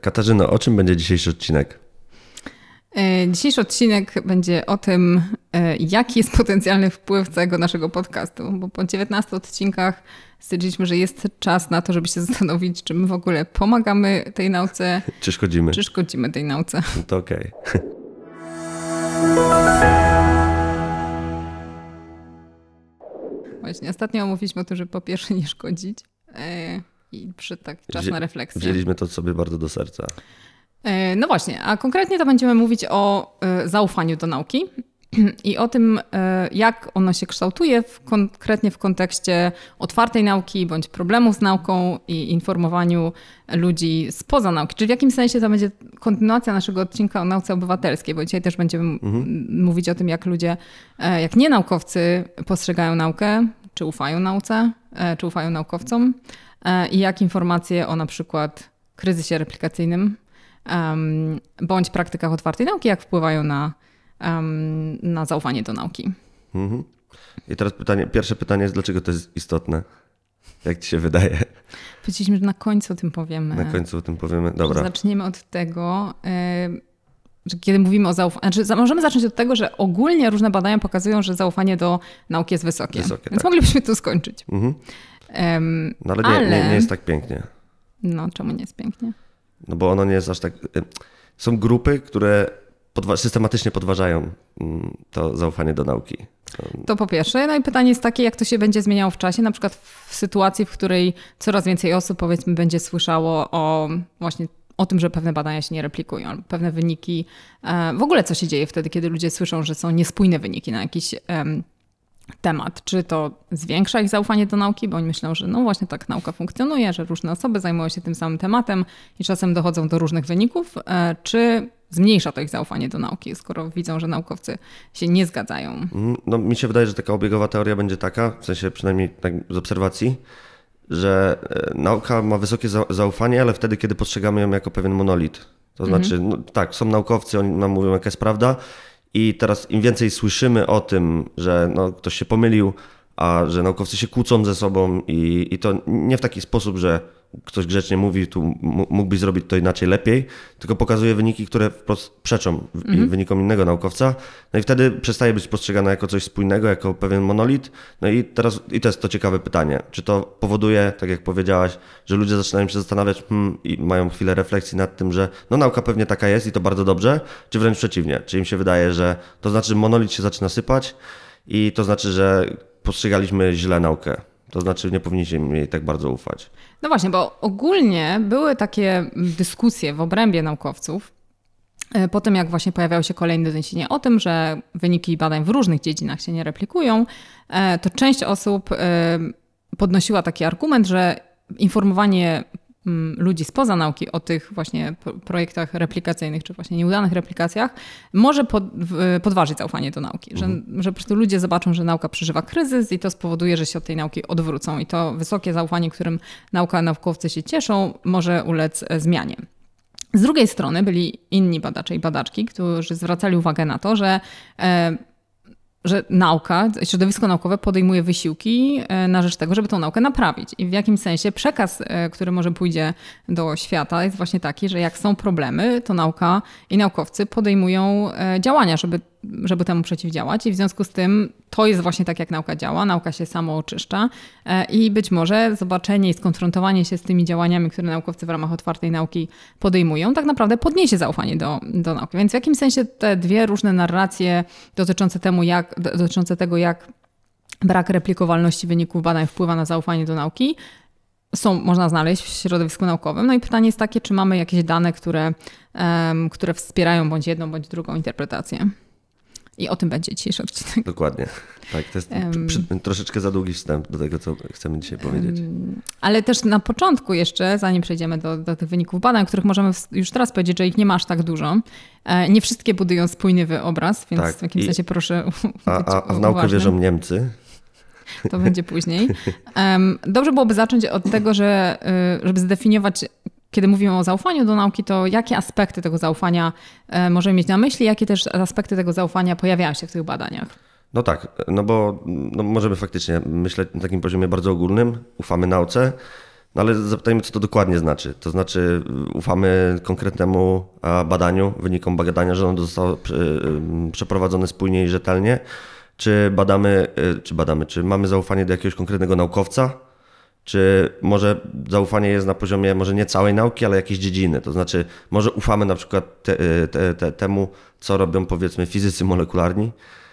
Katarzyno, o czym będzie dzisiejszy odcinek? E, dzisiejszy odcinek będzie o tym, e, jaki jest potencjalny wpływ całego naszego podcastu, bo po 19 odcinkach stwierdziliśmy, że jest czas na to, żeby się zastanowić, czy my w ogóle pomagamy tej nauce, czy szkodzimy, czy szkodzimy tej nauce. No to okej. Okay. Właśnie, ostatnio mówiliśmy o tym, że po pierwsze nie szkodzić. E, i przy tak czas Wzię na refleksję. Wzięliśmy to sobie bardzo do serca. E, no właśnie, a konkretnie to będziemy mówić o e, zaufaniu do nauki i o tym, e, jak ono się kształtuje, w, konkretnie w kontekście otwartej nauki bądź problemów z nauką i informowaniu ludzi spoza nauki. Czyli w jakim sensie to będzie kontynuacja naszego odcinka o nauce obywatelskiej, bo dzisiaj też będziemy mhm. mówić o tym, jak ludzie, jak nienaukowcy postrzegają naukę, czy ufają nauce, czy ufają naukowcom E, i jak informacje o na przykład kryzysie replikacyjnym bądź praktykach otwartej nauki, jak wpływają na, na zaufanie do nauki. Mhm. I teraz pytanie, pierwsze pytanie jest, dlaczego to jest istotne? Jak ci się wydaje? Powiedzieliśmy, że na końcu o tym powiemy. Na końcu o tym powiemy, dobra. Zaczniemy od tego, e, że kiedy mówimy o zaufaniu, znaczy możemy zacząć od tego, że ogólnie różne badania pokazują, że zaufanie do nauki jest wysokie. wysokie Więc tak. moglibyśmy tu skończyć. Mhm. Um, no ale, nie, ale... Nie, nie, jest tak pięknie. No, czemu nie jest pięknie? No bo ono nie jest aż tak... Są grupy, które podwa systematycznie podważają mm, to zaufanie do nauki. To po pierwsze. No i pytanie jest takie, jak to się będzie zmieniało w czasie, na przykład w sytuacji, w której coraz więcej osób, powiedzmy, będzie słyszało o właśnie o tym, że pewne badania się nie replikują, pewne wyniki, e, w ogóle co się dzieje wtedy, kiedy ludzie słyszą, że są niespójne wyniki na jakiś temat. Czy to zwiększa ich zaufanie do nauki, bo oni myślą, że no właśnie tak nauka funkcjonuje, że różne osoby zajmują się tym samym tematem i czasem dochodzą do różnych wyników, e, czy zmniejsza to ich zaufanie do nauki, skoro widzą, że naukowcy się nie zgadzają? Mm, no mi się wydaje, że taka obiegowa teoria będzie taka, w sensie przynajmniej tak z obserwacji, że e, nauka ma wysokie zaufanie, ale wtedy, kiedy postrzegamy ją jako pewien monolit. To mhm. znaczy, no, tak, są naukowcy, oni nam mówią, jaka jest prawda, i teraz im więcej słyszymy o tym, że no, ktoś się pomylił, a że naukowcy się kłócą ze sobą i, i to nie w taki sposób, że ktoś grzecznie mówi, tu mógłbyś zrobić to inaczej lepiej, tylko pokazuje wyniki, które wprost przeczą mhm. wynikom innego naukowca. No i wtedy przestaje być postrzegana jako coś spójnego, jako pewien monolit. No i teraz, i to jest to ciekawe pytanie, czy to powoduje, tak jak powiedziałaś, że ludzie zaczynają się zastanawiać hmm, i mają chwilę refleksji nad tym, że no nauka pewnie taka jest i to bardzo dobrze, czy wręcz przeciwnie, czy im się wydaje, że to znaczy monolit się zaczyna sypać i to znaczy, że postrzegaliśmy źle naukę. To znaczy, nie powinniśmy jej tak bardzo ufać. No właśnie, bo ogólnie były takie dyskusje w obrębie naukowców, e, po tym jak właśnie pojawiały się kolejne doniesienia o tym, że wyniki badań w różnych dziedzinach się nie replikują, e, to część osób e, podnosiła taki argument, że informowanie Mm, ludzi spoza nauki o tych właśnie projektach replikacyjnych, czy właśnie nieudanych replikacjach, może pod, podważyć zaufanie do nauki. Że, mhm. że po prostu ludzie zobaczą, że nauka przeżywa kryzys i to spowoduje, że się od tej nauki odwrócą. I to wysokie zaufanie, którym nauka, naukowcy się cieszą, może ulec e, zmianie. Z drugiej strony byli inni badacze i badaczki, którzy zwracali uwagę na to, że e, że nauka, środowisko naukowe podejmuje wysiłki e, na rzecz tego, żeby tą naukę naprawić. I w jakim sensie przekaz, e, który może pójdzie do świata, jest właśnie taki, że jak są problemy, to nauka i naukowcy podejmują e, działania, żeby żeby temu przeciwdziałać. I w związku z tym to jest właśnie tak, jak nauka działa. Nauka się samo oczyszcza e, i być może zobaczenie i skonfrontowanie się z tymi działaniami, które naukowcy w ramach otwartej nauki podejmują, tak naprawdę podniesie zaufanie do, do nauki. Więc w jakim sensie te dwie różne narracje dotyczące, temu jak, dotyczące tego, jak brak replikowalności wyników badań wpływa na zaufanie do nauki, są, można znaleźć w środowisku naukowym. No i pytanie jest takie, czy mamy jakieś dane, które, um, które wspierają bądź jedną, bądź drugą interpretację. I o tym będzie dzisiejszy odcinek. Dokładnie. Tak, to jest przy, troszeczkę za długi wstęp do tego, co chcemy dzisiaj powiedzieć. ale też na początku jeszcze, zanim przejdziemy do, do tych wyników badań, których możemy już teraz powiedzieć, że ich nie masz tak dużo. E, nie wszystkie budują spójny obraz, więc tak. w jakimś I, sensie proszę a, A, a w naukę wierzą Niemcy. To będzie później. dobrze byłoby zacząć od tego, że e, żeby zdefiniować kiedy mówimy o zaufaniu do nauki, to jakie aspekty tego zaufania e, możemy mieć na myśli, jakie też aspekty tego zaufania pojawiają się w tych badaniach? No tak, no bo no możemy faktycznie myśleć na takim poziomie bardzo ogólnym, ufamy nauce, no ale zapytajmy, co to dokładnie znaczy. To znaczy, y, ufamy konkretnemu badaniu, wynikom badania, że ono zostało y, y, przeprowadzone spójnie i rzetelnie. Czy badamy, czy badamy, czy mamy zaufanie do jakiegoś konkretnego naukowca, czy może zaufanie jest na poziomie może nie całej nauki, ale jakiejś dziedziny. To znaczy, może ufamy na przykład te, y, te, te, temu, co robią powiedzmy fizycy molekularni,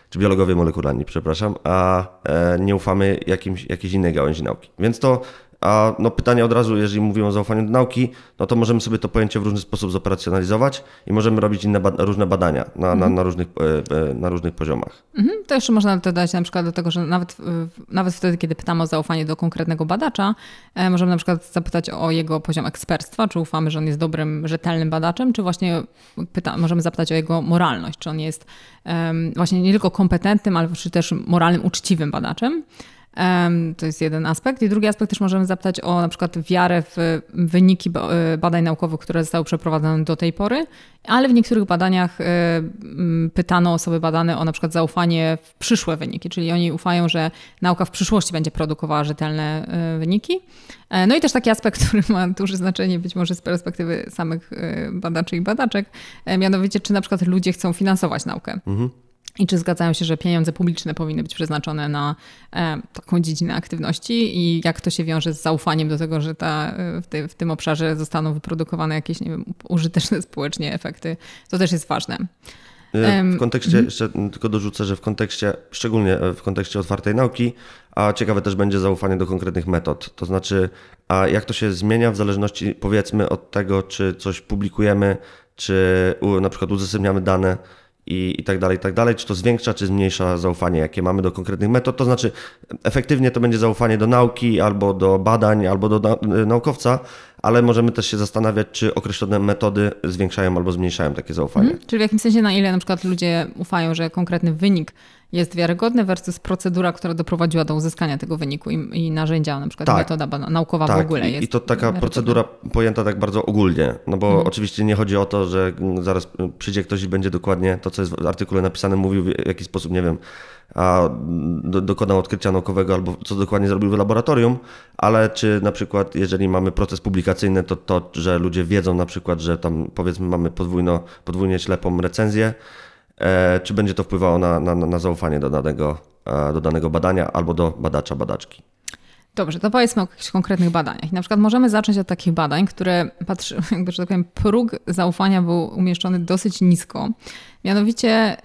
czy biologowie molekularni, przepraszam, a e, nie ufamy jakimś, jakiejś innej gałęzi nauki. Więc to a no pytanie od razu, jeżeli mówimy o zaufaniu do nauki, no to możemy sobie to pojęcie w różny sposób zoperacjonalizować i możemy robić inne ba różne badania na, mhm. na, na, różnych, e, e, na różnych poziomach. Mhm. To jeszcze można dodać na przykład do tego, że nawet, nawet wtedy, kiedy pytamy o zaufanie do konkretnego badacza, e, możemy na przykład zapytać o jego poziom ekspertstwa, czy ufamy, że on jest dobrym, rzetelnym badaczem, czy właśnie pyta, możemy zapytać o jego moralność, czy on jest um, właśnie nie tylko kompetentnym, ale czy też moralnym, uczciwym badaczem. To jest jeden aspekt. I drugi aspekt też możemy zapytać o na przykład wiarę w wyniki e, badań naukowych, które zostały przeprowadzone do tej pory, ale w niektórych badaniach e, pytano osoby badane o na przykład zaufanie w przyszłe wyniki, czyli oni ufają, że nauka w przyszłości będzie produkowała rzetelne e, wyniki. No i też taki aspekt, który ma duże znaczenie być może z perspektywy samych badaczy i badaczek, mianowicie czy na przykład ludzie chcą finansować naukę. Mhm i czy zgadzają się, że pieniądze publiczne powinny być przeznaczone na e, taką dziedzinę aktywności i jak to się wiąże z zaufaniem do tego, że ta, e, w, w tym obszarze zostaną wyprodukowane jakieś nie wiem, użyteczne społecznie efekty. To też jest ważne. E, w kontekście, mhm. jeszcze tylko dorzucę, że w kontekście, szczególnie w kontekście otwartej nauki, a ciekawe też będzie zaufanie do konkretnych metod. To znaczy, a jak to się zmienia w zależności, powiedzmy, od tego, czy coś publikujemy, czy na przykład uzasadniamy dane i, i tak dalej, i tak dalej, czy to zwiększa, czy zmniejsza zaufanie, jakie mamy do konkretnych metod. To znaczy, efektywnie to będzie zaufanie do nauki, albo do badań, albo do y, naukowca, ale możemy też się zastanawiać, czy określone metody zwiększają albo zmniejszają takie zaufanie. Hmm, czyli w jakimś sensie, na ile na przykład ludzie ufają, że konkretny wynik jest wiarygodny versus procedura, która doprowadziła do uzyskania tego wyniku i, i narzędzia, na przykład tak, metoda naukowa tak. w ogóle jest. I, I to taka procedura pojęta tak bardzo ogólnie, no bo mhm. oczywiście nie chodzi o to, że zaraz przyjdzie ktoś i będzie dokładnie to, co jest w artykule napisane, mówił w jakiś sposób, nie wiem, a do, dokonał odkrycia naukowego albo co dokładnie zrobił w laboratorium, ale czy na przykład, jeżeli mamy proces publikacyjny, to to, że ludzie wiedzą na przykład, że tam powiedzmy mamy podwójno, podwójnie ślepą recenzję, E, czy będzie to wpływało na, na, na zaufanie do danego, e, do danego badania albo do badacza, badaczki. Dobrze, to powiedzmy o jakichś konkretnych badaniach. I na przykład możemy zacząć od takich badań, które patrzy, jakby, że tak powiem, próg zaufania był umieszczony dosyć nisko. Mianowicie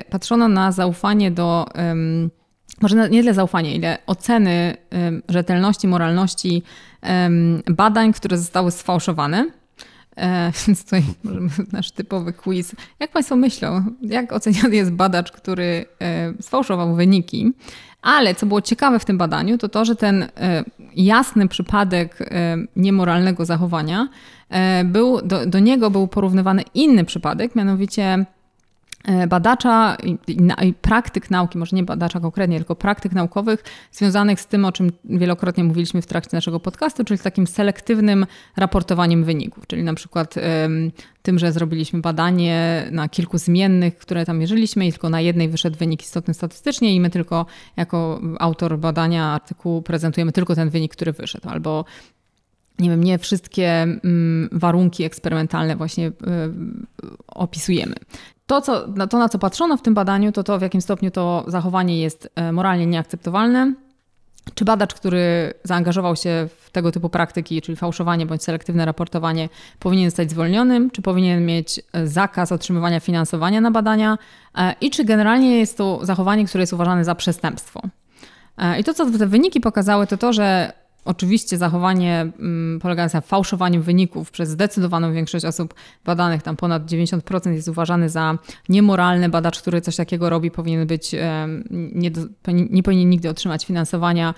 y, patrzono na zaufanie do, y, może nie tyle zaufanie, ile oceny y, rzetelności, moralności badań, które zostały sfałszowane. E, więc tutaj możemy nasz typowy quiz. Jak Państwo myślą, jak oceniany jest badacz, który e, sfałszował wyniki? Ale co było ciekawe w tym badaniu, to to, że ten e, jasny przypadek niemoralnego zachowania był, do, do niego był porównywany inny przypadek, mianowicie E, badacza i, i, i, praktyk nauki, może nie badacza konkretnie, tylko praktyk naukowych związanych z tym, o czym wielokrotnie mówiliśmy w trakcie naszego podcastu, czyli takim selektywnym raportowaniem wyników, czyli na przykład ym, tym, że zrobiliśmy badanie na kilku zmiennych, które tam mierzyliśmy i tylko na jednej wyszedł wynik istotny statystycznie i my tylko jako autor badania artykułu prezentujemy tylko ten wynik, który wyszedł, albo nie wiem, nie wszystkie mm, warunki eksperymentalne właśnie y, opisujemy. To, co, to, na co patrzono w tym badaniu, to to, w jakim stopniu to zachowanie jest e, moralnie nieakceptowalne. Czy badacz, który zaangażował się w tego typu praktyki, czyli fałszowanie bądź selektywne raportowanie, powinien zostać zwolnionym? Czy powinien mieć e, zakaz otrzymywania finansowania na badania? E, I czy generalnie jest to zachowanie, które jest uważane za przestępstwo? I to, co te wyniki pokazały, to to, że Oczywiście zachowanie mm, polegające na fałszowaniu wyników przez zdecydowaną większość osób badanych, tam ponad 90% jest uważany za niemoralny. Badacz, który coś takiego robi, powinien być, nie, nie powinien nigdy otrzymać finansowania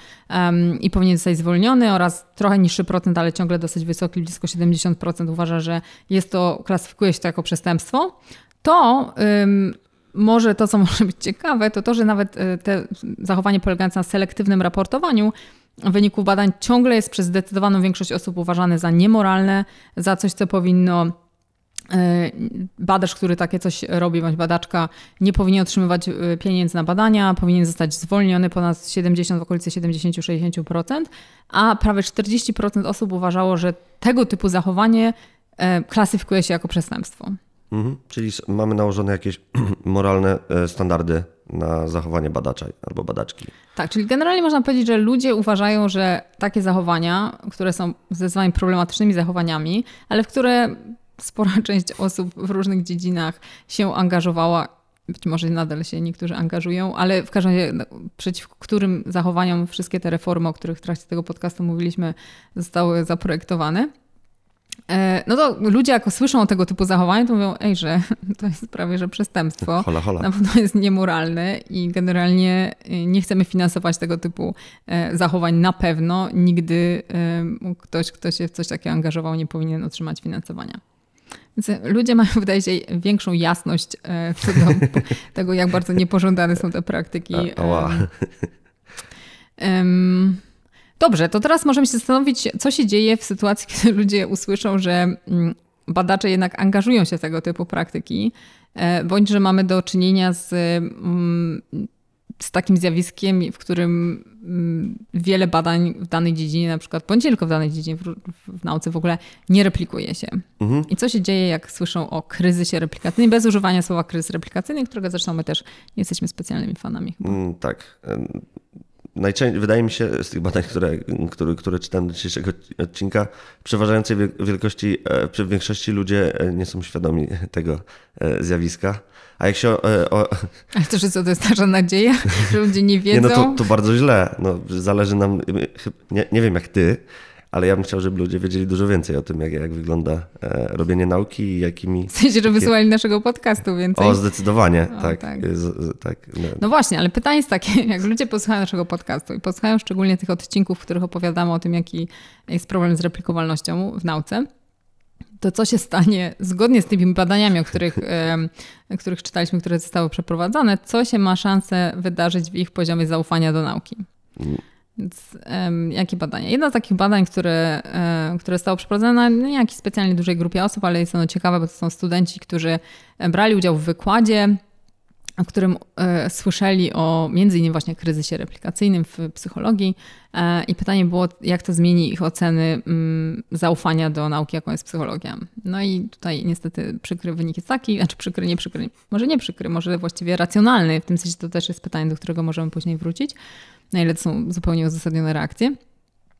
i powinien zostać zwolniony oraz trochę niższy procent, ale ciągle dosyć wysoki, blisko 70% uważa, że jest to, klasyfikuje się to jako przestępstwo. To ym, może to, co może być ciekawe, to to, że nawet e, te zachowanie polegające na selektywnym raportowaniu wyniku badań ciągle jest przez zdecydowaną większość osób uważane za niemoralne, za coś, co powinno e, badacz, który takie coś robi, bądź badaczka, nie powinien otrzymywać e, pieniędzy na badania, powinien zostać zwolniony ponad 70, w okolicy 70-60%, a prawie 40% osób uważało, że tego typu zachowanie e, klasyfikuje się jako przestępstwo. Mhm. Czyli mamy nałożone jakieś moralne standardy na zachowanie badacza albo badaczki. Tak, czyli generalnie można powiedzieć, że ludzie uważają, że takie zachowania, które są zdecydowanie problematycznymi zachowaniami, ale w które spora część osób w różnych dziedzinach się angażowała, być może nadal się niektórzy angażują, ale w każdym razie no, przeciw którym zachowaniom wszystkie te reformy, o których w trakcie tego podcastu mówiliśmy, zostały zaprojektowane E, no to ludzie jak słyszą o tego typu zachowaniu, to mówią, ej, że to jest prawie, że przestępstwo. Hola, hola. Na pewno jest niemoralne i generalnie e, nie chcemy finansować tego typu e, zachowań na pewno. Nigdy ktoś, kto się w coś takiego angażował, nie powinien otrzymać finansowania. Więc ludzie mają, wydaje się, większą jasność co do tego, jak bardzo niepożądane są te praktyki. A, um, Dobrze, to teraz możemy się zastanowić, co się dzieje w sytuacji, kiedy ludzie usłyszą, że mm, badacze jednak angażują się w tego typu praktyki, e, bądź że mamy do czynienia z, mm, z takim zjawiskiem, w którym mm, wiele badań w danej dziedzinie, na przykład, bądź tylko w danej dziedzinie, w, w nauce w ogóle, nie replikuje się. Mhm. I co się dzieje, jak słyszą o kryzysie replikacyjnym, bez używania słowa kryzys replikacyjny, którego zresztą my też nie jesteśmy specjalnymi fanami. Chyba. Mm, tak najczęściej, wydaje mi się, z tych badań, które, które, które czytam do dzisiejszego odcinka, przeważającej wielkości, w e, większości ludzie e, nie są świadomi tego e, zjawiska. A jak się. O, o... Ale to, że co to jest nasza nadzieja? Że ludzie nie wiedzą. Nie, no to, to bardzo źle. No, zależy nam. Nie, nie wiem jak ty, ale ja bym chciał, żeby ludzie wiedzieli dużo więcej o tym, jak, jak wygląda e, robienie nauki i jakimi... W sensie, żeby słuchali naszego podcastu więcej. O, zdecydowanie, o, tak. tak. E, z, z, tak no. no. właśnie, ale pytanie jest takie, jak ludzie posłuchają naszego podcastu i posłuchają szczególnie tych odcinków, w których opowiadamy o tym, jaki jest problem z replikowalnością w nauce, to co się stanie, zgodnie z tymi badaniami, o których, e, których czytaliśmy, które zostały przeprowadzone, co się ma szansę wydarzyć w ich poziomie zaufania do nauki? Mm. Więc, um, jakie badania? Jedno z takich badań, które, um, które zostało przeprowadzone no na jakiejś specjalnie dużej grupie osób, ale jest ono ciekawe, bo to są studenci, którzy brali udział w wykładzie, w którym e, słyszeli o między innymi właśnie kryzysie replikacyjnym w psychologii e, i pytanie było, jak to zmieni ich oceny m, mm, zaufania do nauki, jaką jest psychologia. No i tutaj niestety przykry wynik jest taki, znaczy przykry, nie przykry, może nie przykry, może właściwie racjonalny, w tym sensie to też jest pytanie, do którego możemy później wrócić na ile to są zupełnie uzasadnione reakcje,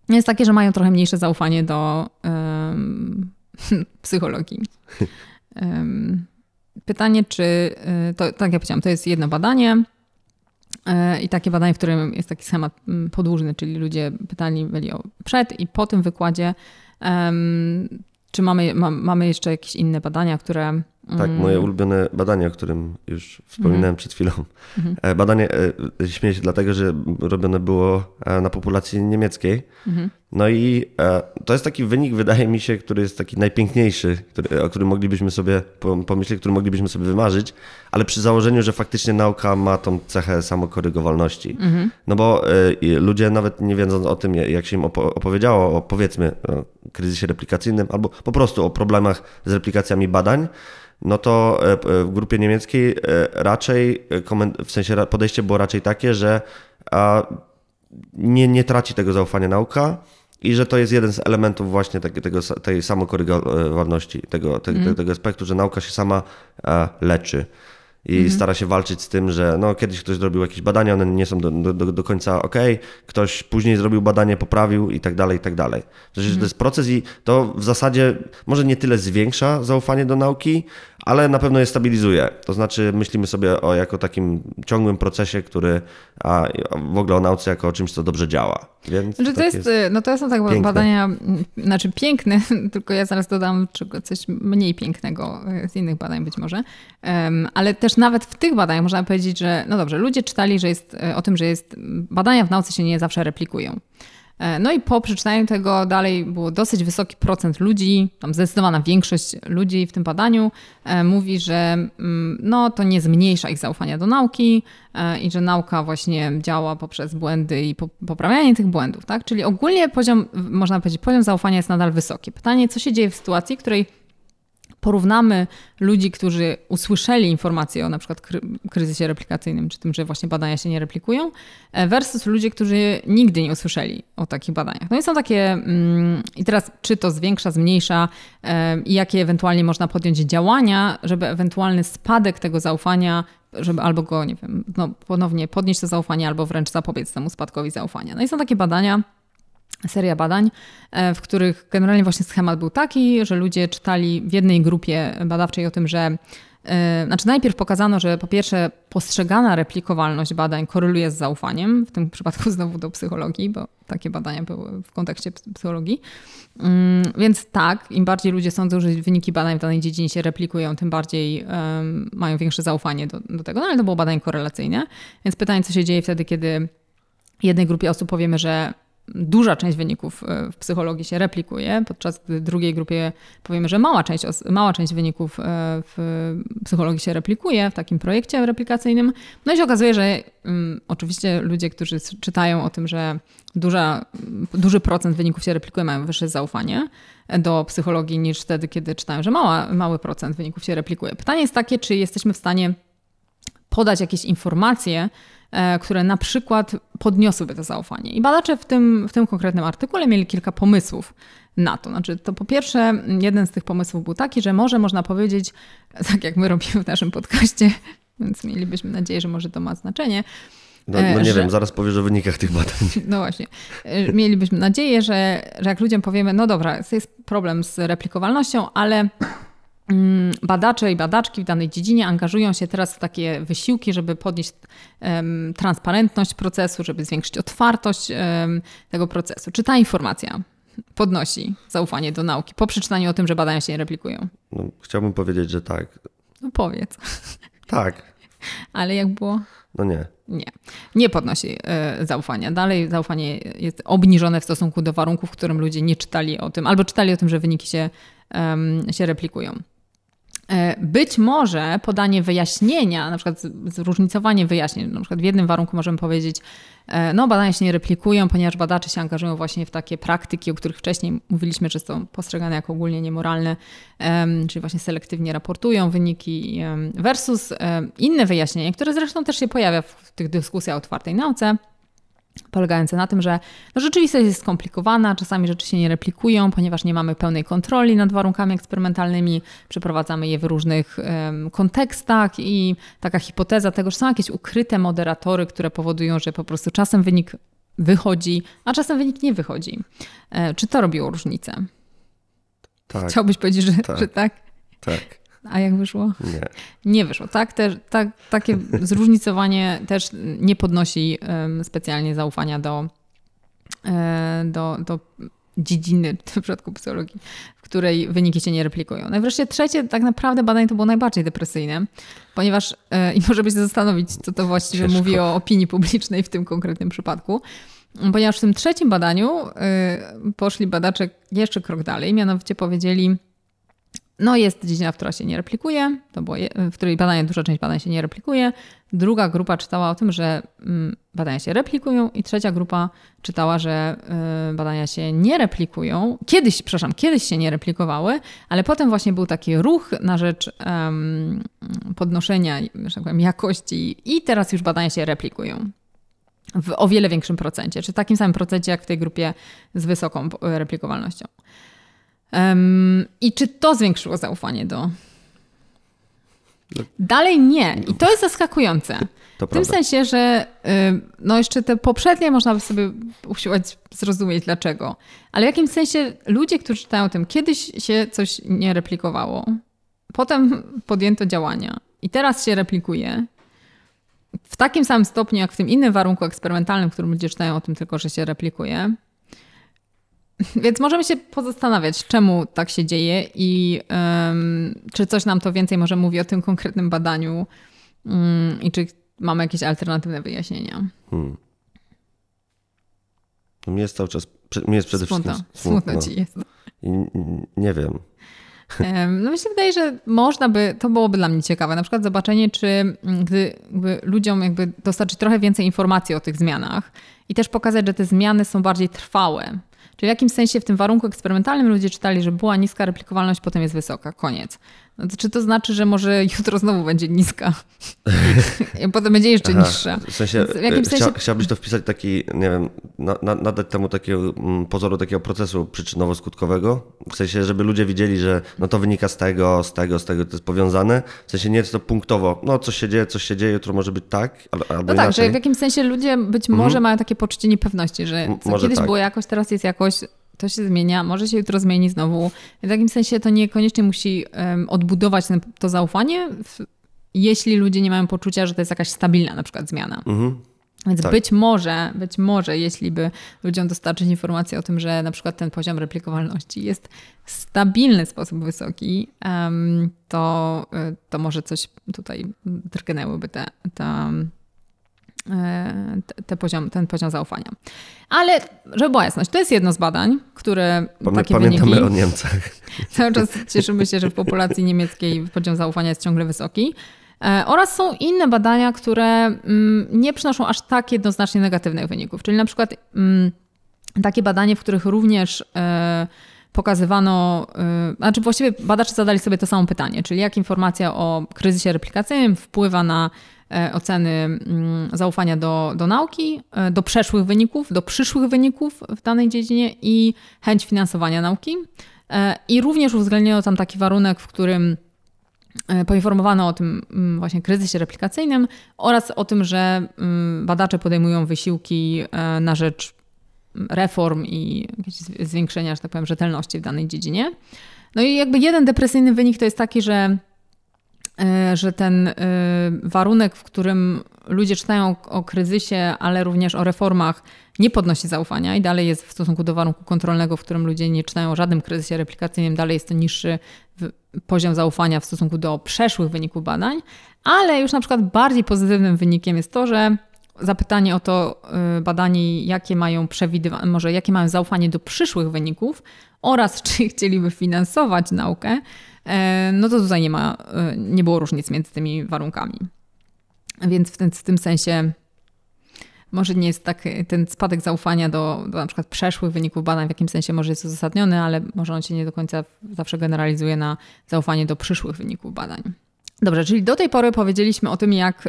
jest takie, że mają trochę mniejsze zaufanie do um, psychologii. Um, pytanie, czy e, to, tak jak powiedziałam, to jest jedno badanie. E, I takie badanie, w którym jest taki schemat podłużny, czyli ludzie pytali byli o przed i po tym wykładzie. Um, czy mamy, ma, mamy jeszcze jakieś inne badania, które tak, mm. moje ulubione badanie, o którym już wspominałem mm. przed chwilą. Mm. Badanie e, śmieję się dlatego, że robione było e, na populacji niemieckiej. Mm. No i e, to jest taki wynik, wydaje mi się, który jest taki najpiękniejszy, który, o którym moglibyśmy sobie pomyśleć, który moglibyśmy sobie wymarzyć, ale przy założeniu, że faktycznie nauka ma tą cechę samokorygowalności. Mhm. No bo y, ludzie nawet nie wiedząc o tym, jak się im opowiedziało o powiedzmy o kryzysie replikacyjnym albo po prostu o problemach z replikacjami badań, no to e, w grupie niemieckiej raczej, w sensie podejście było raczej takie, że a, nie, nie traci tego zaufania nauka, i że to jest jeden z elementów właśnie tego, tej samokorygowalności, tego, te, mm. tego aspektu, że nauka się sama e, leczy i mm stara się walczyć z tym, że no, kiedyś ktoś zrobił jakieś badania, one nie są do, do, do końca ok, ktoś później zrobił badanie, poprawił i tak dalej, i tak dalej. mm to mhm. jest proces i to w zasadzie może nie tyle zwiększa zaufanie do nauki, ale na pewno je stabilizuje. To znaczy, myślimy sobie o jako takim ciągłym procesie, który a, w ogóle o nauce jako o czymś, co dobrze działa. Więc znaczy, to, tak jest, jest, y, no to są tak piękne. badania, znaczy piękne, tylko ja zaraz dodam coś mniej pięknego y, z innych badań być może. ale też nawet w tych badaniach można powiedzieć, że no dobrze, ludzie czytali, że jest y, o tym, że jest badania w nauce się nie zawsze replikują. E, no i po przeczytaniu tego dalej było dosyć wysoki procent ludzi, tam zdecydowana większość ludzi w tym badaniu e, mówi, że mm, no, to nie zmniejsza ich zaufania do nauki e, i że nauka właśnie działa poprzez błędy i poprawianie tych błędów. Tak? Czyli ogólnie poziom, można powiedzieć, poziom zaufania jest nadal wysoki. Pytanie, co się dzieje w sytuacji, w której porównamy ludzi, którzy usłyszeli informacje o na przykład kryzysie replikacyjnym, czy tym, że właśnie badania się nie replikują, e, versus ludzi, którzy nigdy nie usłyszeli o takich badaniach. No i są takie, mm, i teraz czy to zwiększa, zmniejsza e, i jakie ewentualnie można podjąć działania, żeby ewentualny spadek tego zaufania żeby albo go, nie wiem, no, ponownie podnieść to zaufanie, albo wręcz zapobiec temu spadkowi zaufania. No i są takie badania, seria badań, e, w których generalnie właśnie schemat był taki, że ludzie czytali w jednej grupie badawczej o tym, że e, znaczy najpierw pokazano, że po pierwsze postrzegana replikowalność badań koreluje z zaufaniem, w tym przypadku znowu do psychologii, bo takie badania były w kontekście psychologii. Mm, więc tak, im bardziej ludzie sądzą, że wyniki badań w danej dziedzinie się replikują, tym bardziej mają większe zaufanie do, do tego. No ale to było badanie korelacyjne. Więc pytanie, co się dzieje wtedy, kiedy jednej grupie osób powiemy, że duża część wyników e, w psychologii się replikuje, podczas gdy drugiej grupie powiemy, że mała część, mała część wyników e, w psychologii się replikuje w takim projekcie replikacyjnym. No i się okazuje, że um, oczywiście ludzie, którzy czytają o tym, że duża, duży procent wyników się replikuje, mają wyższe zaufanie do psychologii niż wtedy, kiedy czytają, że mała, mały procent wyników się replikuje. Pytanie jest takie, czy jesteśmy w stanie podać jakieś informacje, E, które na przykład podniosłyby to zaufanie. I badacze w tym, w tym konkretnym artykule mieli kilka pomysłów na to. Znaczy, to po pierwsze, jeden z tych pomysłów był taki, że może można powiedzieć, tak jak my robimy w naszym podcaście, więc mielibyśmy nadzieję, że może to ma znaczenie. No, no e, nie że, wiem, zaraz powiesz o wynikach tych badań. No właśnie. E, mielibyśmy nadzieję, że, że jak ludziom powiemy, no dobra, jest problem z replikowalnością, ale Mm, badacze i badaczki w danej dziedzinie angażują się teraz w takie wysiłki, żeby podnieść um, transparentność procesu, żeby zwiększyć otwartość um, tego procesu. Czy ta informacja podnosi zaufanie do nauki po przeczytaniu o tym, że badania się nie replikują? No, chciałbym powiedzieć, że tak. No powiedz. Tak. Ale jak było? No nie. Nie, nie podnosi y, zaufania. Dalej zaufanie jest obniżone w stosunku do warunków, w którym ludzie nie czytali o tym, albo czytali o tym, że wyniki się, się replikują. E, być może podanie wyjaśnienia, na przykład zróżnicowanie wyjaśnień, na przykład w jednym warunku możemy powiedzieć, e, no badania się nie replikują, ponieważ badacze się angażują właśnie w takie praktyki, o których wcześniej mówiliśmy, że są postrzegane jako ogólnie niemoralne, czyli właśnie selektywnie raportują wyniki versus inne wyjaśnienie, które zresztą też się pojawia w tych dyskusjach o otwartej nauce, polegające na tym, że no, rzeczywistość jest skomplikowana, czasami rzeczy się nie replikują, ponieważ nie mamy pełnej kontroli nad warunkami eksperymentalnymi, przeprowadzamy je w różnych um, kontekstach i taka hipoteza tego, że są jakieś ukryte moderatory, które powodują, że po prostu czasem wynik wychodzi, a czasem wynik nie wychodzi. E, czy to robiło różnicę? Tak. Chciałbyś powiedzieć, że tak? Że tak? tak. A jak mhm. wyszło? Nie. Nie wyszło. Tak, też, tak, takie zróżnicowanie też nie podnosi specjalnie zaufania do, e, do, do dziedziny, w przypadku psychologii, w której wyniki się nie replikują. No i wreszcie trzecie, tak naprawdę badanie to było najbardziej depresyjne, ponieważ e, i może być zastanowić, co to właściwie Ciężko. mówi o opinii publicznej w tym konkretnym przypadku. Ponieważ w tym trzecim badaniu e, poszli badacze jeszcze krok dalej, mianowicie powiedzieli, no jest dziedzina, która się nie replikuje, to było, w której badania, duża część badań się nie replikuje. Druga grupa czytała o tym, że mm, badania się replikują i trzecia grupa czytała, że y, badania się nie replikują. Kiedyś, przepraszam, kiedyś się nie replikowały, ale potem właśnie był taki ruch na rzecz um, podnoszenia tak powiem, jakości i teraz już badania się replikują w o wiele większym procencie, czy takim samym procencie jak w tej grupie z wysoką e, replikowalnością. Um, I czy to zwiększyło zaufanie do. No. Dalej nie. I to jest zaskakujące. To w tym sensie, że no jeszcze te poprzednie można by sobie usiłować zrozumieć dlaczego. Ale w jakim sensie ludzie, którzy czytają o tym, kiedyś się coś nie replikowało, potem podjęto działania i teraz się replikuje w takim samym stopniu jak w tym innym warunku eksperymentalnym, w którym ludzie czytają o tym tylko, że się replikuje, Więc możemy się pozastanawiać, czemu tak się dzieje i um, czy coś nam to więcej może mówi o tym konkretnym badaniu um, i czy mamy jakieś alternatywne wyjaśnienia. Hmm. No, mnie jest cały czas, mnie jest przede smutno, wszystkim smutno. smutno ci jest. I, nie wiem. No mi się wydaje, że można by, to byłoby dla mnie ciekawe, na przykład zobaczenie, czy gdy jakby ludziom jakby dostarczyć trochę więcej informacji o tych zmianach i też pokazać, że te zmiany są bardziej trwałe, Czyli w jakimś sensie w tym warunku eksperymentalnym ludzie czytali, że była niska replikowalność, potem jest wysoka. Koniec. Znaczy, czy to znaczy, że może jutro znowu będzie niska? I potem będzie jeszcze Aha, niższa. W sensie, w jakim e, sensie... Chcia, chciałbyś to wpisać taki, nie wiem, na, na, nadać temu takiego mm, pozoru takiego procesu przyczynowo-skutkowego? W sensie, żeby ludzie widzieli, że no to wynika z tego, z tego, z tego, to jest powiązane. W sensie nie jest to punktowo, no coś się dzieje, coś się dzieje, jutro może być tak, albo No tak, że w jakim sensie ludzie być mhm. może mają takie poczucie niepewności, że co kiedyś tak. było jakoś, teraz jest jakoś, to się zmienia, może się jutro zmieni znowu. W takim sensie to niekoniecznie musi um, odbudować ten, to zaufanie, w, jeśli ludzie nie mają poczucia, że to jest jakaś stabilna na przykład zmiana. Mhm. Więc tak. być może, być może, jeśli by ludziom dostarczyć informacje o tym, że na przykład ten poziom replikowalności jest stabilny sposób wysoki, um, to, y, to może coś tutaj drgnęłyby te, te E, te poziom, ten poziom zaufania. Ale, żeby była jasność, to jest jedno z badań, które Pamię, takie Pamiętamy wyniki, o Niemcach. Cały czas cieszymy się, że w populacji niemieckiej poziom zaufania jest ciągle wysoki. E, oraz są inne badania, które mm, nie przynoszą aż tak jednoznacznie negatywnych wyników. Czyli na przykład mm, takie badanie, w których również e, pokazywano, znaczy właściwie badacze zadali sobie to samo pytanie, czyli jak informacja o kryzysie replikacyjnym wpływa na E, oceny mm, zaufania do, do nauki, e, do przeszłych wyników, do przyszłych wyników w danej dziedzinie i chęć finansowania nauki. E, I również uwzględniono tam taki warunek, w którym poinformowano o tym mm, właśnie kryzysie replikacyjnym oraz o tym, że mm, badacze podejmują wysiłki na rzecz reform i zwiększenia, że tak powiem, rzetelności w danej dziedzinie. No i jakby jeden depresyjny wynik to jest taki, że E, że ten e, warunek, w którym ludzie czytają o kryzysie, ale również o reformach, nie podnosi zaufania i dalej jest w stosunku do warunku kontrolnego, w którym ludzie nie czytają o żadnym kryzysie replikacyjnym, dalej jest to niższy poziom zaufania w stosunku do przeszłych wyników badań, ale już na przykład bardziej pozytywnym wynikiem jest to, że zapytanie o to y, badanie, jakie mają przewidywane, może jakie mają zaufanie do przyszłych wyników oraz czy chcieliby finansować naukę, y, no to tutaj nie ma, y, nie było różnic między tymi warunkami. Więc w, ten, w tym sensie może nie jest tak, ten spadek zaufania do, do na przykład przeszłych wyników badań w jakimś sensie może jest uzasadniony, ale może on się nie do końca zawsze generalizuje na zaufanie do przyszłych wyników badań. Dobrze, czyli do tej pory powiedzieliśmy o tym, jak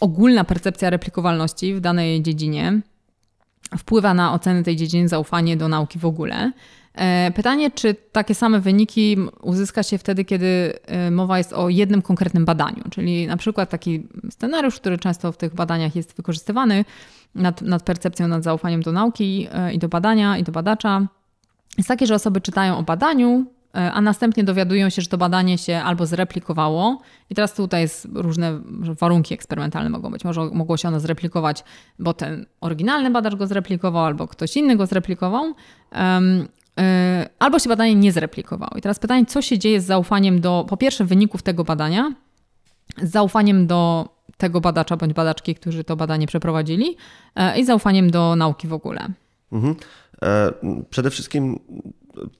ogólna percepcja replikowalności w danej dziedzinie wpływa na oceny tej dziedziny, zaufanie do nauki w ogóle. E, pytanie, czy takie same wyniki uzyska się wtedy, kiedy e, mowa jest o jednym konkretnym badaniu, czyli na przykład taki scenariusz, który często w tych badaniach jest wykorzystywany nad, nad percepcją, nad zaufaniem do nauki e, i do badania, i do badacza, jest takie, że osoby czytają o badaniu, E, a następnie dowiadują się, że to badanie się albo zreplikowało, i teraz tutaj jest różne warunki eksperymentalne mogą być. Może mogło się ono zreplikować, bo ten oryginalny badacz go zreplikował, albo ktoś inny go zreplikował, um, albo się badanie nie zreplikowało. I teraz pytanie, co się dzieje z zaufaniem do, po pierwsze, wyników tego badania, z zaufaniem do tego badacza bądź badaczki, którzy to badanie przeprowadzili e, i zaufaniem do nauki w ogóle. Mhm. Przede wszystkim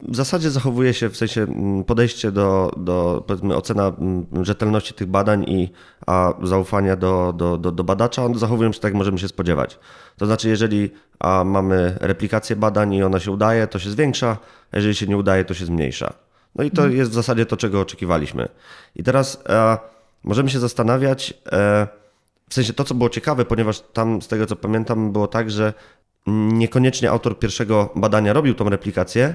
w zasadzie zachowuje się w sensie mm, podejście do, do powiedzmy ocena mm, rzetelności tych badań i a zaufania do, do, do, do badacza, On zachowują się tak, jak możemy się spodziewać. To znaczy, jeżeli a mamy replikację badań i ona się udaje, to się zwiększa, a jeżeli się nie udaje, to się zmniejsza. No i to hmm. jest w zasadzie to, czego oczekiwaliśmy. I teraz e, możemy się zastanawiać, e, w sensie to, co było ciekawe, ponieważ tam, z tego co pamiętam, było tak, że niekoniecznie autor pierwszego badania robił tą replikację,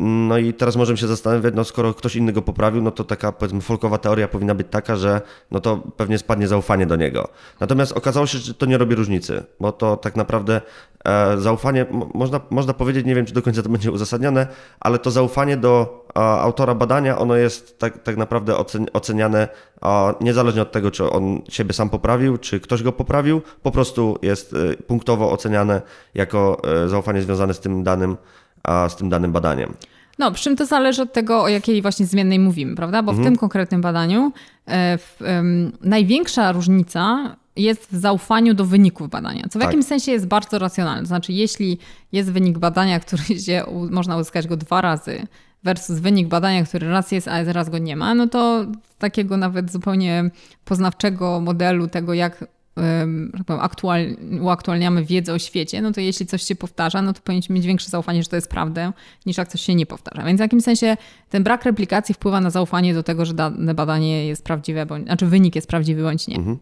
no i teraz możemy się zastanawiać, no skoro ktoś inny go poprawił, no to taka powiedzmy folkowa teoria powinna być taka, że no to pewnie spadnie zaufanie do niego. Natomiast okazało się, że to nie robi różnicy, bo to tak naprawdę e, zaufanie, można, można powiedzieć, nie wiem czy do końca to będzie uzasadnione, ale to zaufanie do e, autora badania, ono jest tak, tak naprawdę oceniane e, niezależnie od tego, czy on siebie sam poprawił, czy ktoś go poprawił, po prostu jest e, punktowo oceniane jako e, zaufanie związane z tym danym a z tym danym badaniem. No, przy czym to zależy od tego, o jakiej właśnie zmiennej mówimy, prawda? Bo mhm. w tym konkretnym badaniu e, w, największa różnica jest w zaufaniu do wyników badania, co w tak. jakimś sensie jest bardzo racjonalne. To znaczy, jeśli jest wynik badania, który się, można uzyskać go dwa razy, versus wynik badania, który raz jest, a raz go nie ma, no to takiego nawet zupełnie poznawczego modelu tego, jak tak aktual, uaktualniamy wiedzę o świecie, no to jeśli coś się powtarza, no to powinniśmy mieć większe zaufanie, że to jest prawda, niż jak coś się nie powtarza. Więc w jakimś sensie ten brak replikacji wpływa na zaufanie do tego, że dane badanie jest prawdziwe, bądź, znaczy wynik jest prawdziwy bądź nie. Mhm.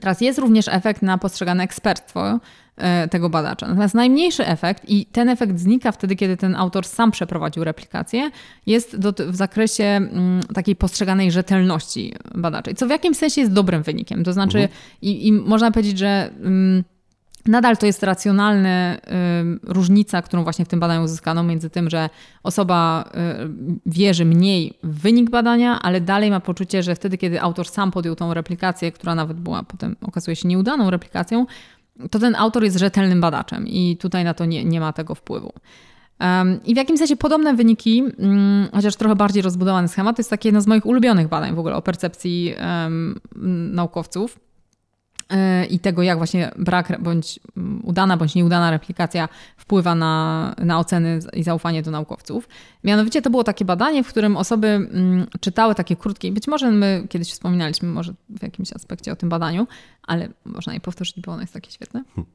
Teraz jest również efekt na postrzegane ekspertwo e, tego badacza. Natomiast najmniejszy efekt, i ten efekt znika wtedy, kiedy ten autor sam przeprowadził replikację, jest do, w zakresie m, mm, takiej postrzeganej rzetelności badaczej, co w jakimś sensie jest dobrym wynikiem. To znaczy, mhm. i, i, można powiedzieć, że. M, mm, Nadal to jest racjonalna y, różnica, którą właśnie w tym badaniu uzyskano między tym, że osoba y, wierzy mniej w wynik badania, ale dalej ma poczucie, że wtedy, kiedy autor sam podjął tą replikację, która nawet była potem okazuje się nieudaną replikacją, to ten autor jest rzetelnym badaczem i tutaj na to nie, nie ma tego wpływu. I w jakimś sensie podobne wyniki, mm, chociaż trochę bardziej rozbudowany schemat, to jest takie jedno z moich ulubionych badań w ogóle o percepcji um, naukowców i tego, jak właśnie brak bądź mm, udana bądź nieudana replikacja wpływa na, na oceny i zaufanie do naukowców. Mianowicie to było takie badanie, w którym osoby mm, czytały takie krótkie, być może my kiedyś wspominaliśmy może w jakimś aspekcie o tym badaniu, ale można je powtórzyć, bo ono jest takie świetne. Hm.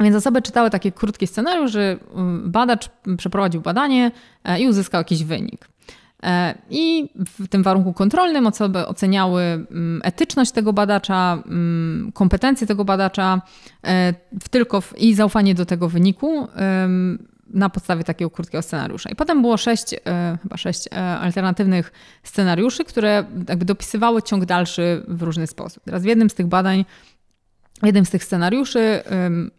Więc osoby czytały takie krótkie scenariusze, mm, badacz przeprowadził badanie e, i uzyskał jakiś wynik. E, I w tym warunku kontrolnym osoby oceniały mm, etyczność tego badacza, mm, kompetencje tego badacza e, tylko w, i zaufanie do tego wyniku na podstawie takiego krótkiego scenariusza. I potem było sześć, e, chyba sześć alternatywnych scenariuszy, które jakby dopisywały ciąg dalszy w różny sposób. Teraz w jednym z tych badań jednym z tych scenariuszy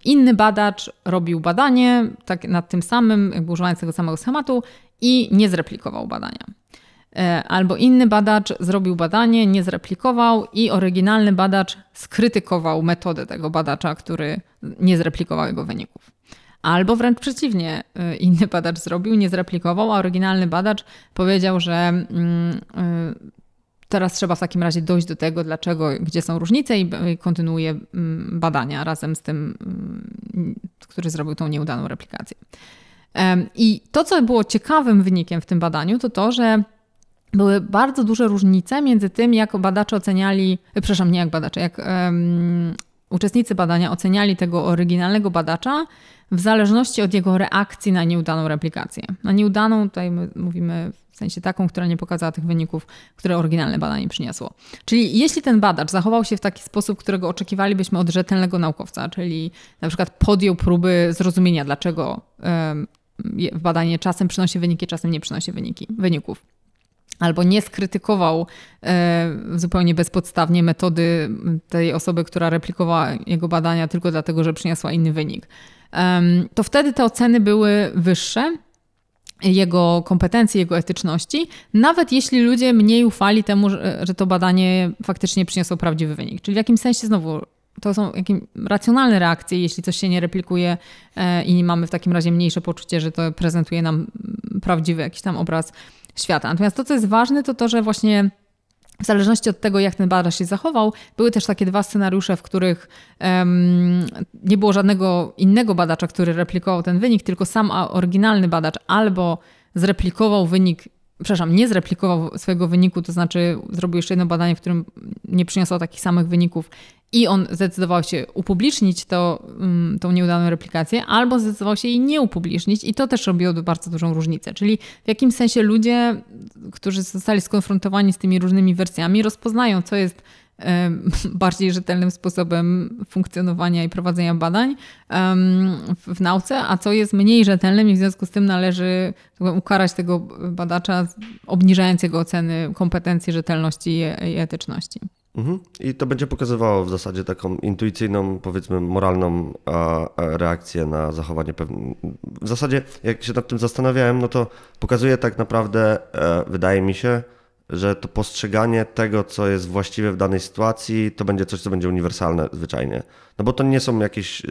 inny badacz robił badanie tak nad tym samym, jakby używając tego samego schematu i nie zreplikował badania. E, albo inny badacz zrobił badanie, nie zreplikował i oryginalny badacz skrytykował metodę tego badacza, który nie zreplikował jego wyników. Albo wręcz przeciwnie, e, inny badacz zrobił, nie zreplikował, a oryginalny badacz powiedział, że mm, e, teraz trzeba w takim razie dojść do tego, dlaczego, gdzie są różnice i kontynuuje mm, badania razem z tym, mm, który zrobił tą nieudaną replikację. I to, co było ciekawym wynikiem w tym badaniu, to to, że były bardzo duże różnice między tym, jak badacze oceniali, e, przepraszam, nie jak badacze, jak um, uczestnicy badania oceniali tego oryginalnego badacza w zależności od jego reakcji na nieudaną replikację. Na nieudaną tutaj mówimy w sensie taką, która nie pokazała tych wyników, które oryginalne badanie przyniosło. Czyli jeśli ten badacz zachował się w taki sposób, którego oczekiwalibyśmy od rzetelnego naukowca, czyli na przykład podjął próby zrozumienia, dlaczego um, badanie czasem przynosi wyniki, czasem nie przynosi wyniki, wyników. Albo nie skrytykował e, zupełnie bezpodstawnie metody tej osoby, która replikowała jego badania tylko dlatego, że przyniosła inny wynik. E, to wtedy te oceny były wyższe, jego kompetencji, jego etyczności, nawet jeśli ludzie mniej ufali temu, że to badanie faktycznie przyniosło prawdziwy wynik. Czyli w jakimś sensie znowu to są jakieś racjonalne reakcje, jeśli coś się nie replikuje e, i nie mamy w takim razie mniejsze poczucie, że to prezentuje nam prawdziwy jakiś tam obraz świata. Natomiast to, co jest ważne, to to, że właśnie w zależności od tego, jak ten badacz się zachował, były też takie dwa scenariusze, w których um, nie było żadnego innego badacza, który replikował ten wynik, tylko sam oryginalny badacz albo zreplikował wynik, przepraszam, nie zreplikował swojego wyniku, to znaczy zrobił jeszcze jedno badanie, w którym nie przyniosło takich samych wyników i on zdecydował się upublicznić to, mm, tą nieudaną replikację, albo zdecydował się jej nie upublicznić i to też robiło bardzo dużą różnicę. Czyli w jakim sensie ludzie, którzy zostali skonfrontowani z tymi różnymi wersjami, rozpoznają, co jest bardziej rzetelnym sposobem funkcjonowania i prowadzenia badań w nauce, a co jest mniej rzetelnym i w związku z tym należy ukarać tego badacza, obniżając jego oceny kompetencji, rzetelności i e, etyczności. Mhm. I to będzie pokazywało w zasadzie taką intuicyjną, powiedzmy, moralną reakcję na zachowanie pewne. W zasadzie, jak się nad tym zastanawiałem, no to pokazuje tak naprawdę, e, wydaje mi się, że to postrzeganie tego, co jest właściwe w danej sytuacji, to będzie coś, co będzie uniwersalne zwyczajnie. No bo to nie są jakieś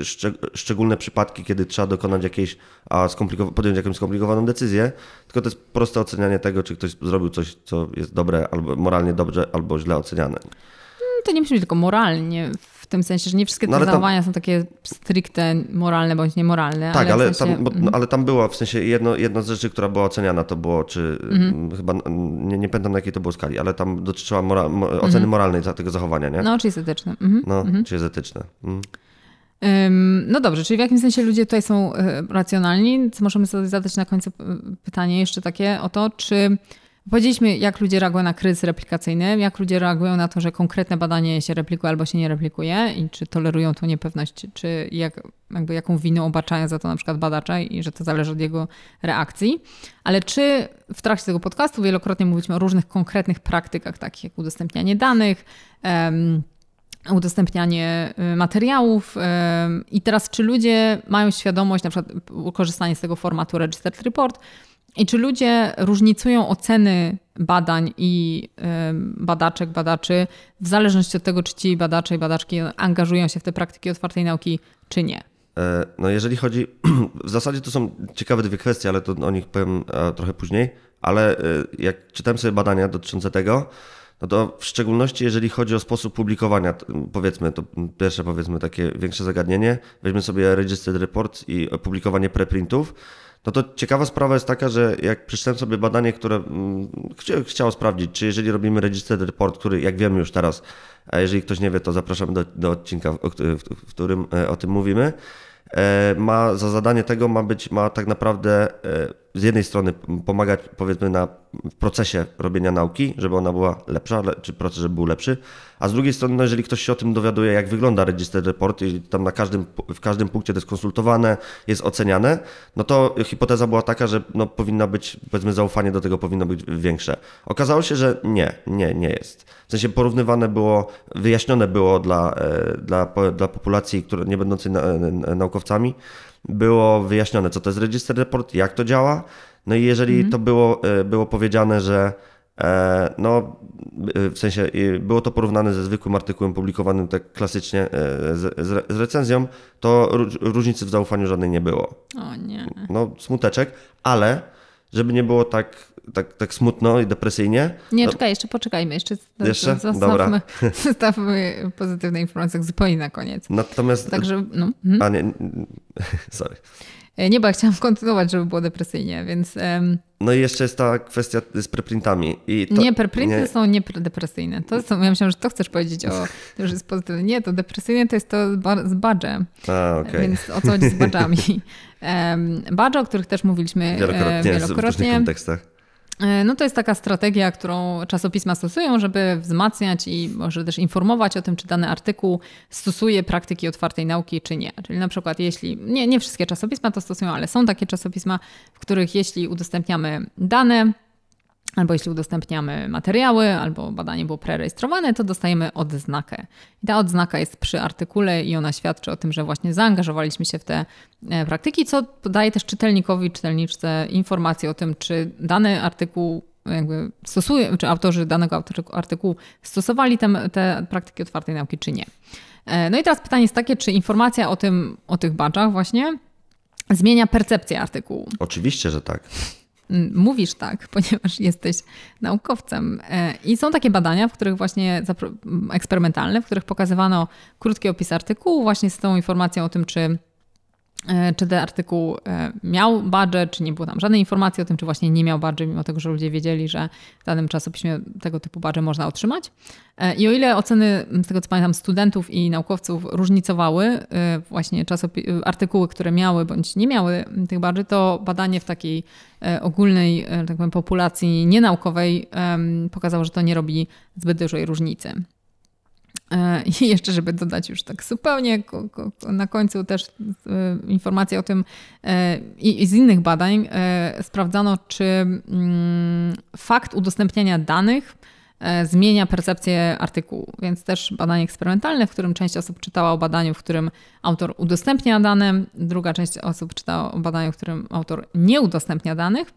szczególne przypadki, kiedy trzeba dokonać jakiejś, a podjąć jakąś skomplikowaną decyzję, tylko to jest proste ocenianie tego, czy ktoś zrobił coś, co jest dobre, albo moralnie dobrze, albo źle oceniane. To nie musi być tylko moralnie tym sensie, że nie wszystkie te no, zachowania tam... są takie stricte moralne bądź niemoralne. Tak, ale, ale, w sensie... tam, bo, no, ale tam było w sensie jedno, jedna z rzeczy, która była oceniana, to było, czy mhm. mm, chyba nie, nie pamiętam na jakiej to było skali, ale tam dotyczyła mora... Mhm. oceny moralnej tego zachowania, nie? No, czy jest etyczne. No, czy jest etyczne. No dobrze, czyli w jakim sensie ludzie tutaj są e, racjonalni? możemy sobie zadać na końcu e, pytanie jeszcze takie o to, czy Powiedzieliśmy, jak ludzie reagują na kryzys replikacyjny, jak ludzie reagują na to, że konkretne badanie się replikuje albo się nie replikuje i czy tolerują tą niepewność, czy jak, jakby jaką winą obaczają za to na przykład badacza i że to zależy od jego reakcji. Ale czy w trakcie tego podcastu wielokrotnie mówiliśmy o różnych konkretnych praktykach, takich jak udostępnianie danych, um, udostępnianie y, materiałów. I teraz, czy ludzie mają świadomość, na przykład korzystanie z tego formatu Registered Report, i czy ludzie różnicują oceny badań i badaczek, badaczy w zależności od tego, czy ci badacze i badaczki angażują się w te praktyki otwartej nauki, czy nie? E, no jeżeli chodzi, w zasadzie to są ciekawe dwie kwestie, ale to o nich powiem e, trochę później, ale e, jak czytałem sobie badania dotyczące tego, no to w szczególności jeżeli chodzi o sposób publikowania, powiedzmy, to pierwsze powiedzmy takie większe zagadnienie, weźmy sobie Registered Report i publikowanie preprintów, no to ciekawa sprawa jest taka, że jak przeczytałem sobie badanie, które mm, chciało sprawdzić, czy jeżeli robimy registered report, który jak wiemy już teraz, a e, jeżeli ktoś nie wie, to zapraszam do, do odcinka, w, którym e, o tym mówimy, e, ma za zadanie tego ma być, ma tak naprawdę z jednej strony pomagać powiedzmy na, w procesie robienia nauki, żeby ona była lepsza, le, czy proces żeby był lepszy, a z drugiej strony, no, jeżeli ktoś się o tym dowiaduje, jak wygląda register report i tam na każdym, w każdym punkcie to jest konsultowane, jest oceniane, no to hipoteza była taka, że no, powinna być, powiedzmy zaufanie do tego powinno być większe. Okazało się, że nie, nie, nie jest. W sensie porównywane było, wyjaśnione było dla, e, dla, dla populacji, które nie będącej e, naukowcami, było wyjaśnione, co to jest register report, jak to działa. No i jeżeli mhm. to było, e, było powiedziane, że e, no, e, w sensie było to porównane ze zwykłym artykułem publikowanym tak klasycznie z, z recenzją, to różnicy w zaufaniu żadnej nie było. O nie. No, smuteczek, ale żeby nie było tak tak, tak smutno i depresyjnie. Nie, czekaj, jeszcze poczekajmy, jeszcze, jeszcze? Zostawmy, pozytywne informacje zupełnie na koniec. Natomiast... Także, no. Mhm. A nie, sorry. E, nie, bo ja chciałam kontynuować, żeby było depresyjnie, więc... Um... No i jeszcze jest ta kwestia z preprintami. I to, nie, preprinty nie... są niepredepresyjne. To są, ja myślałam, że to chcesz powiedzieć o że jest pozytywne. Nie, to depresyjne to jest to z badżem. A, okay. Więc o co chodzi z badżami. Um, badże, o których też mówiliśmy wielokrotnie, e, wielokrotnie. w różnych kontekstach. E, no to jest taka strategia, którą czasopisma stosują, żeby wzmacniać i może też informować o tym, czy dany artykuł stosuje praktyki otwartej nauki, czy nie. Czyli na przykład jeśli, nie, nie wszystkie czasopisma to stosują, ale są takie czasopisma, w których jeśli udostępniamy dane, albo jeśli udostępniamy materiały, albo badanie było prerejestrowane, to dostajemy odznakę. I ta odznaka jest przy artykule i ona świadczy o tym, że właśnie zaangażowaliśmy się w te e, praktyki, co daje też czytelnikowi, czytelniczce informację o tym, czy dany artykuł e, jakby stosuje, czy autorzy danego artykułu stosowali te, te praktyki otwartej nauki, czy nie. E, no i teraz pytanie jest takie, czy informacja o tym, o tych baczach właśnie zmienia percepcję artykułu? Oczywiście, że tak mówisz tak, ponieważ jesteś naukowcem. E, I są takie badania, w których właśnie eksperymentalne, w których pokazywano krótki opis artykułu właśnie z tą informacją o tym, czy E, czy ten artykuł e, miał badge, czy nie było tam żadnej informacji o tym, czy właśnie nie miał badge, mimo tego, że ludzie wiedzieli, że w danym czasopiśmie tego typu badge można otrzymać. E, I o ile oceny, z tego co pamiętam, studentów i naukowców różnicowały właśnie artykuły, które miały bądź nie miały tych badży, to badanie w takiej ogólnej, tak powiem, populacji nienaukowej pokazało, że to nie robi zbyt dużej różnicy. E, I jeszcze, żeby dodać już tak zupełnie na końcu też e, informacje o tym e, i z innych badań sprawdzano, czy mm, fakt udostępniania danych zmienia percepcję artykułu. Więc też badanie eksperymentalne, w którym część osób czytała o badaniu, w którym autor udostępnia dane, druga część osób czytała o badaniu, w którym autor nie udostępnia danych.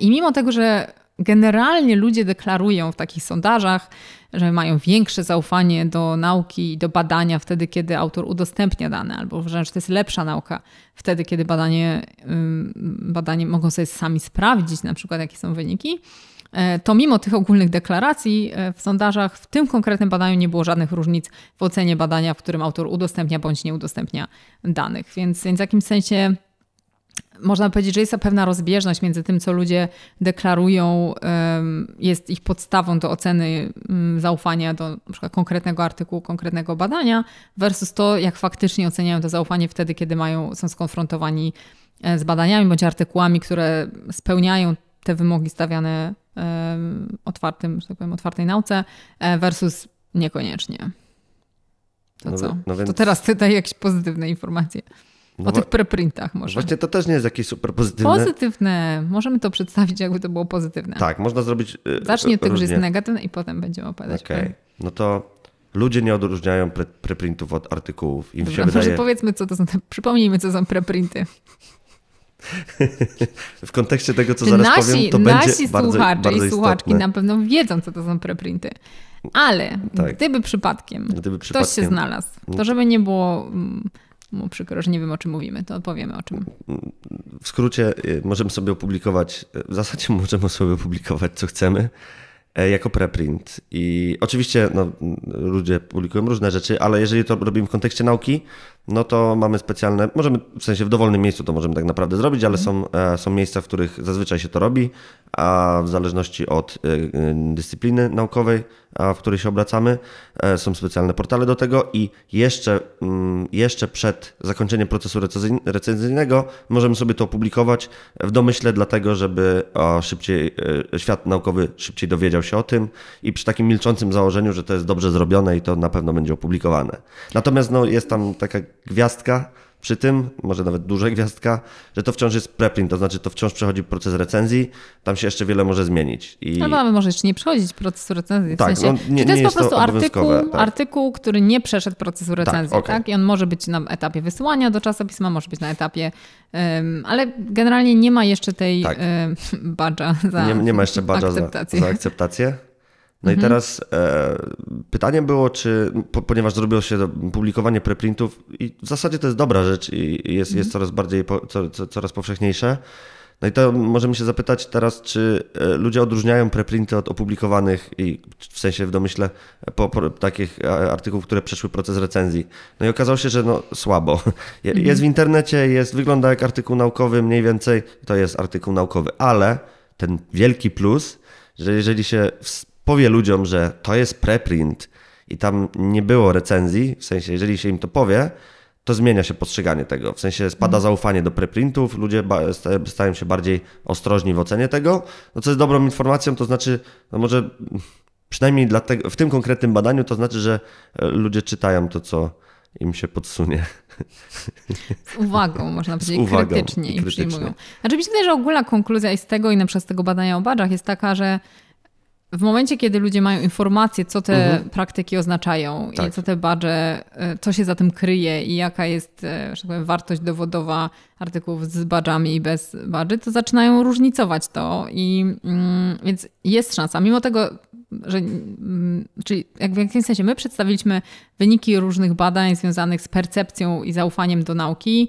I mimo tego, że Generalnie ludzie deklarują w takich sondażach, że mają większe zaufanie do nauki i do badania wtedy, kiedy autor udostępnia dane, albo że to jest lepsza nauka wtedy, kiedy badanie, badanie mogą sobie sami sprawdzić, na przykład jakie są wyniki. E, to mimo tych ogólnych deklaracji e, w sondażach w tym konkretnym badaniu nie było żadnych różnic w ocenie badania, w którym autor udostępnia bądź nie udostępnia danych. Więc, więc w jakimś sensie można powiedzieć, że jest pewna rozbieżność między tym, co ludzie deklarują, jest ich podstawą do oceny mm, zaufania do np. konkretnego artykułu, konkretnego badania, versus to, jak faktycznie oceniają to zaufanie wtedy, kiedy mają, są skonfrontowani e, z badaniami bądź artykułami, które spełniają te wymogi stawiane otwartym, że tak powiem, otwartej nauce, e, versus niekoniecznie. To no, co? No więc... To teraz ty daj jakieś pozytywne informacje. No o tych preprintach może. Właśnie to też nie jest jakieś super pozytywne. Pozytywne. Możemy to przedstawić, jakby to było pozytywne. Tak, można zrobić. E, Zacznie e, tego, że jest negatywne i potem będziemy opadać. Okej, okay. no to ludzie nie odróżniają pre preprintów od artykułów. Im Dobra, się wydaje... Może powiedzmy, co to są. Te... Przypomnijmy, co są preprinty. w kontekście tego, co zaraz nasi, powiem, to nasi będzie bardzo, słuchacze bardzo i słuchaczki na pewno wiedzą, co to są preprinty. Ale tak. gdyby, przypadkiem gdyby przypadkiem ktoś się znalazł, to żeby nie było mm, mu przykro, że nie wiem o czym mówimy, to powiemy o czym. W skrócie y, możemy sobie opublikować, y, w zasadzie możemy sobie opublikować co chcemy e, jako preprint. I oczywiście no, ludzie publikują różne rzeczy, ale jeżeli to robimy w kontekście nauki, no to mamy specjalne, możemy w sensie w dowolnym miejscu to możemy tak naprawdę zrobić, ale mhm. są, e, są miejsca, w których zazwyczaj się to robi, a w zależności od e, e, dyscypliny naukowej, w której się obracamy, są specjalne portale do tego i jeszcze, mm, jeszcze przed zakończeniem procesu recenzyjnego możemy sobie to opublikować w domyśle, dlatego żeby szybciej, świat naukowy szybciej dowiedział się o tym i przy takim milczącym założeniu, że to jest dobrze zrobione i to na pewno będzie opublikowane. Natomiast no, jest tam taka gwiazdka przy tym, może nawet duże gwiazdka, że to wciąż jest preprint, to znaczy to wciąż przechodzi proces recenzji, tam się jeszcze wiele może zmienić. I... No, ale może jeszcze nie przechodzić procesu recenzji. Tak, sensie, no, nie, czy to jest po prostu artykuł, tak. artykuł, który nie przeszedł procesu tak, recenzji, tak, okay. tak, I on może być na etapie wysyłania do czasopisma, może być na etapie, um, ale generalnie nie ma jeszcze tej tak. Um, badża za Nie, nie ma jeszcze badża akceptację. Za, za akceptację. No mhm. i teraz e, pytanie było, czy, po, ponieważ zrobiło się publikowanie preprintów i w zasadzie to jest dobra rzecz i jest, mhm. jest coraz bardziej, po, co, co, coraz powszechniejsze. No i to możemy się zapytać teraz, czy e, ludzie odróżniają preprinty od opublikowanych i w sensie w domyśle e, po, po takich e, artykułów, które przeszły proces recenzji. No i okazało się, że no słabo. Jest mhm. w internecie, jest, wygląda jak artykuł naukowy mniej więcej, to jest artykuł naukowy, ale ten wielki plus, że jeżeli się w powie ludziom, że to jest preprint i tam nie było recenzji, w sensie jeżeli się im to powie, to zmienia się postrzeganie tego. W sensie spada mhm. zaufanie do preprintów, ludzie stają się bardziej ostrożni w ocenie tego, no co jest dobrą informacją, to znaczy, no może przynajmniej dlatego, w tym konkretnym badaniu, to znaczy, że e, ludzie czytają to, co im się podsunie. Z uwagą, można powiedzieć, uwagą krytycznie, i krytycznie. przyjmują. Znaczy mi że ogólna konkluzja i z tego i na przykład z tego badania o badżach jest taka, że w momencie, kiedy ludzie mają informacje, co te mhm. praktyki oznaczają tak. i co te badże, e, co się za tym kryje i jaka jest e, że tak powiem, wartość dowodowa artykułów z badżami i bez badży, to zaczynają różnicować to i mm, więc jest szansa. Mimo tego, że mm, czyli jak w jakimś sensie my przedstawiliśmy wyniki różnych badań związanych z percepcją i zaufaniem do nauki,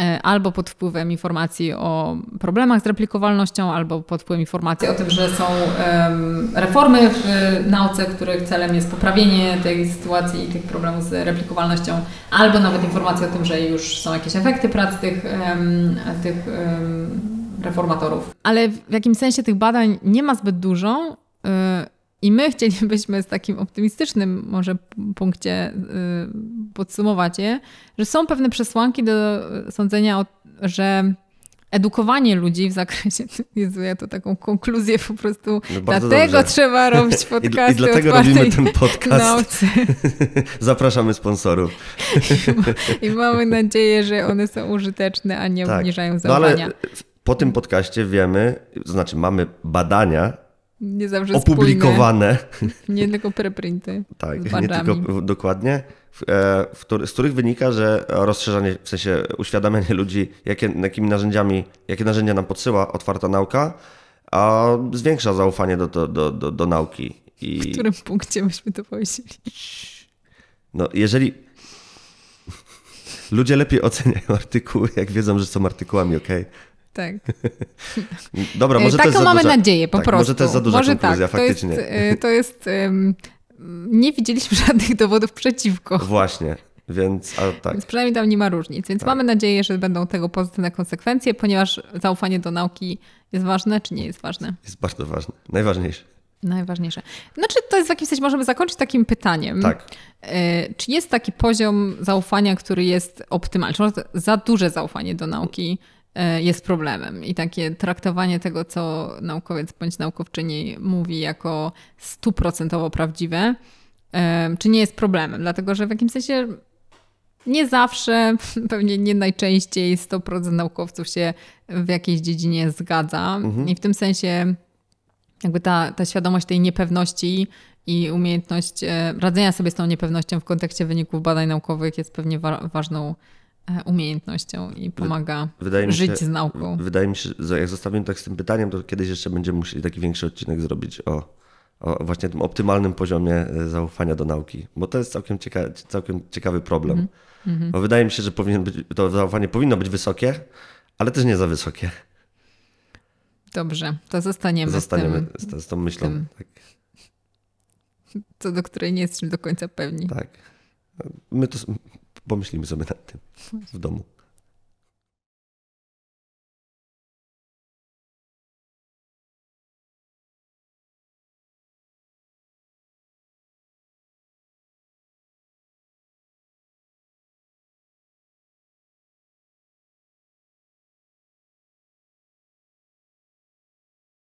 E, albo pod wpływem informacji o problemach z replikowalnością, albo pod wpływem informacji o tym, że są reformy w nauce, których celem jest poprawienie tej sytuacji i tych problemów z replikowalnością, albo nawet informacji o tym, że już są jakieś efekty prac tych, tych reformatorów. Ale w jakim sensie tych badań nie ma zbyt dużo e, i my chcielibyśmy z takim optymistycznym może punkcie y, podsumować je, że są pewne przesłanki do y, sądzenia, że edukowanie ludzi w zakresie, Jezu, ja to taką konkluzję po prostu, no dlatego dobrze. trzeba robić podcasty I, I dlatego robimy ten podcast. Nauce. Zapraszamy sponsorów. I, I mamy nadzieję, że one są użyteczne, a nie tak. obniżają zaufania. No ale po tym podcaście wiemy, to znaczy mamy badania, nie zawsze opublikowane. Spójne. Nie tylko preprinty. tak, nie tylko, dokładnie. w, e, z których wynika, że rozszerzanie, w sensie uświadamianie ludzi, jakie, jakimi narzędziami, jakie narzędzia nam podsyła otwarta nauka, a zwiększa zaufanie do, do, do, do, do nauki. I... W którym punkcie myśmy to powiedzieli? No, jeżeli. Ludzie lepiej oceniają artykuły, jak wiedzą, że są artykułami, ok? Tak. Dobra, może Taką e, to jest mamy duża, nadzieję, po tak, prostu. Może to jest za duża może tak, konkluzja, tak, faktycznie. To jest... E, to jest um, nie widzieliśmy żadnych dowodów przeciwko. Właśnie. Więc, a, tak. więc przynajmniej tam nie ma różnic. Więc tak. mamy nadzieję, że będą tego pozytywne konsekwencje, ponieważ zaufanie do nauki jest ważne, czy nie jest ważne? Jest bardzo ważne. Najważniejsze. Najważniejsze. Znaczy, to jest w jakimś sensie, możemy zakończyć takim pytaniem. Tak. E, czy jest taki poziom zaufania, który jest optymalny? Czy może za duże zaufanie do nauki? E, jest problemem. I takie traktowanie tego, co naukowiec bądź naukowczyni mówi jako stuprocentowo prawdziwe, e, czy nie jest problemem, dlatego że w jakimś sensie nie zawsze, pewnie nie najczęściej 100% naukowców się w jakiejś dziedzinie zgadza. Mhm. I w tym sensie jakby ta, ta świadomość tej niepewności i umiejętność e, radzenia sobie z tą niepewnością w kontekście wyników badań naukowych jest pewnie wa ważną E, umiejętnością i pomaga wydaje żyć się, z nauką. Wydaje mi się, że jak zostawimy tak z tym pytaniem, to kiedyś jeszcze będziemy musieli taki większy odcinek zrobić o, o właśnie tym optymalnym poziomie e, zaufania do nauki, bo to jest całkiem, cieka całkiem ciekawy problem. Mm wydaje mi się, że powinien być, to zaufanie powinno być wysokie, ale też nie za wysokie. Dobrze, to zostaniemy, zostaniemy z, tym, z, tą myślą. Tym, tak. Co do której nie jesteśmy do końca pewni. Tak. My to, Pomyślimy sobie nad tym w domu.